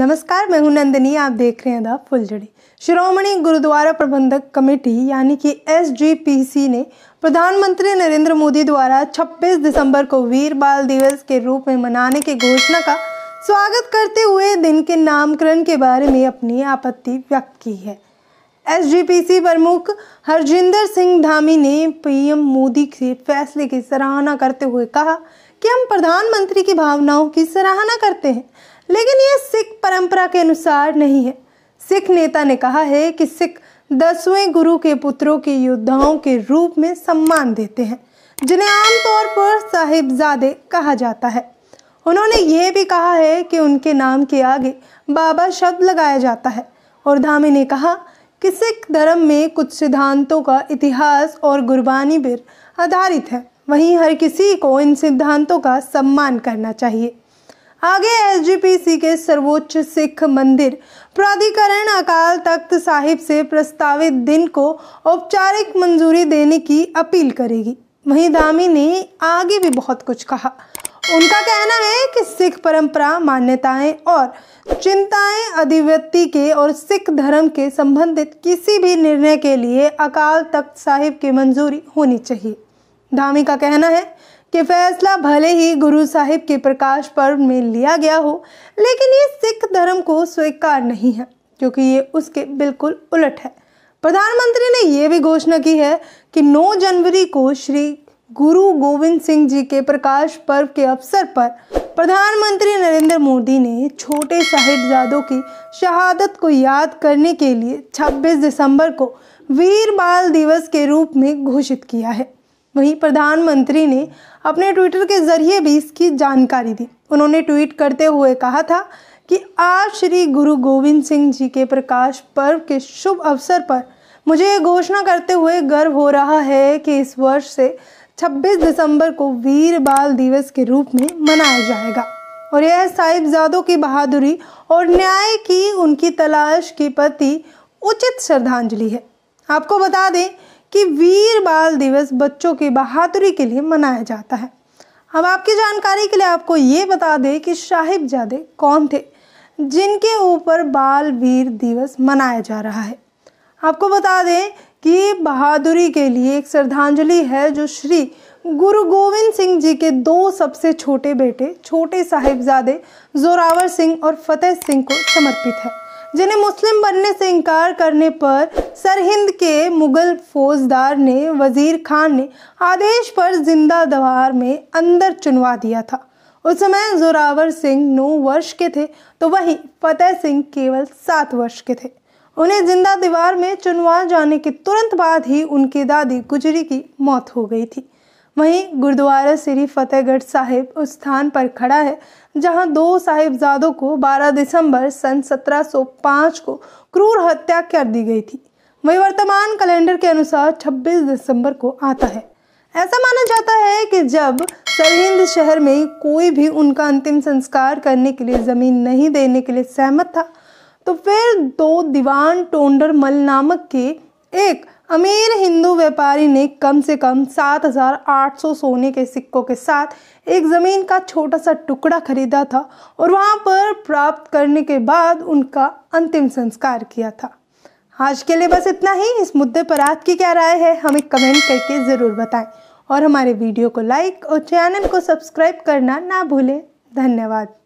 नमस्कार मैं हूं नंदनी आप देख रहे हैं द फुलझड़ी श्रोमणी गुरुद्वारा प्रबंधक कमेटी यानी कि एस ने प्रधानमंत्री नरेंद्र मोदी द्वारा 26 दिसंबर को वीर बाल दिवस के रूप में मनाने की घोषणा का स्वागत करते हुए दिन के नामकरण के बारे में अपनी आपत्ति व्यक्त की है एसजीपीसी प्रमुख हरजिंदर सिंह धामी ने पीएम मोदी के फैसले की सराहना करते हुए कहा कि हम प्रधानमंत्री की भावनाओं की सराहना करते हैं लेकिन यह सिख परंपरा के अनुसार नहीं है सिख नेता ने कहा है कि सिख दसवें गुरु के पुत्रों के योद्धाओं के रूप में सम्मान देते हैं जिन्हें आमतौर पर साहिबजादे कहा जाता है उन्होंने ये भी कहा है कि उनके नाम के आगे बाबा शब्द लगाया जाता है और धामी ने कहा कि सिख धर्म में कुछ सिद्धांतों का इतिहास और गुरबानी पर आधारित है वहीं हर किसी को इन सिद्धांतों का सम्मान करना चाहिए आगे एसजीपीसी के सर्वोच्च सिख मंदिर प्राधिकरण अकाल तख्त साहिब से प्रस्तावित दिन को औपचारिक मंजूरी देने की अपील करेगी वहीं धामी ने आगे भी बहुत कुछ कहा उनका कहना है कि सिख परंपरा मान्यताएं और चिंताएं अधिव्यक्ति के और सिख धर्म के संबंधित किसी भी निर्णय के लिए अकाल तख्त साहिब की मंजूरी होनी चाहिए धामी का कहना है कि फैसला भले ही गुरु साहिब के प्रकाश पर्व में लिया गया हो लेकिन ये सिख धर्म को स्वीकार नहीं है क्योंकि ये उसके बिल्कुल उलट है प्रधानमंत्री ने यह भी घोषणा की है कि 9 जनवरी को श्री गुरु गोविंद सिंह जी के प्रकाश पर्व के अवसर पर प्रधानमंत्री नरेंद्र मोदी ने छोटे साहिबजादों की शहादत को याद करने के लिए 26 दिसंबर को वीर बाल दिवस के रूप में घोषित किया है वहीं प्रधानमंत्री ने अपने ट्विटर के जरिए भी इसकी जानकारी दी उन्होंने ट्वीट करते हुए कहा था कि आज श्री गुरु गोविंद सिंह जी के प्रकाश पर्व के शुभ अवसर पर मुझे ये घोषणा करते हुए गर्व हो रहा है कि इस वर्ष से 26 दिसंबर को वीर बाल दिवस के रूप में मनाया जाएगा और यह साहिबजादों की बहादुरी और न्याय की उनकी तलाश के प्रति उचित श्रद्धांजलि है आपको बता दें कि वीर बाल दिवस बच्चों की बहादुरी के लिए मनाया जाता है हम आपकी जानकारी के लिए आपको ये बता दें कि साहिबजादे कौन थे जिनके ऊपर बाल वीर दिवस मनाया जा रहा है आपको बता दें कि बहादुरी के लिए एक श्रद्धांजलि है जो श्री गुरु गोविंद सिंह जी के दो सबसे छोटे बेटे छोटे साहिबजादे जोरावर सिंह और फतेह सिंह को समर्पित है जिन्हें मुस्लिम बनने से इनकार करने पर सरहिंद के मुगल फौजदार ने वज़ीर खान ने आदेश पर जिंदा दवार में अंदर चुनवा दिया था उस समय जोरावर सिंह नौ वर्ष के थे तो वहीं फतेह सिंह केवल सात वर्ष के थे उन्हें जिंदा दीवार में चुनवा जाने के तुरंत बाद ही उनकी दादी गुजरी की मौत हो गई थी वहीं गुरुद्वारा श्री फतेहगढ़ साहिब उस स्थान पर खड़ा है जहां दो साहिबजादों को 12 दिसंबर सन 1705 को क्रूर हत्या कर दी गई थी वही वर्तमान कैलेंडर के अनुसार 26 दिसंबर को आता है ऐसा माना जाता है कि जब सरहिंद शहर में कोई भी उनका अंतिम संस्कार करने के लिए ज़मीन नहीं देने के लिए सहमत था तो फिर दो दीवान टोंडर मल नामक के एक अमीर हिंदू व्यापारी ने कम से कम 7,800 सोने के सिक्कों के साथ एक ज़मीन का छोटा सा टुकड़ा खरीदा था और वहाँ पर प्राप्त करने के बाद उनका अंतिम संस्कार किया था आज के लिए बस इतना ही इस मुद्दे पर आपकी क्या राय है हमें कमेंट करके ज़रूर बताएं और हमारे वीडियो को लाइक और चैनल को सब्सक्राइब करना ना भूलें धन्यवाद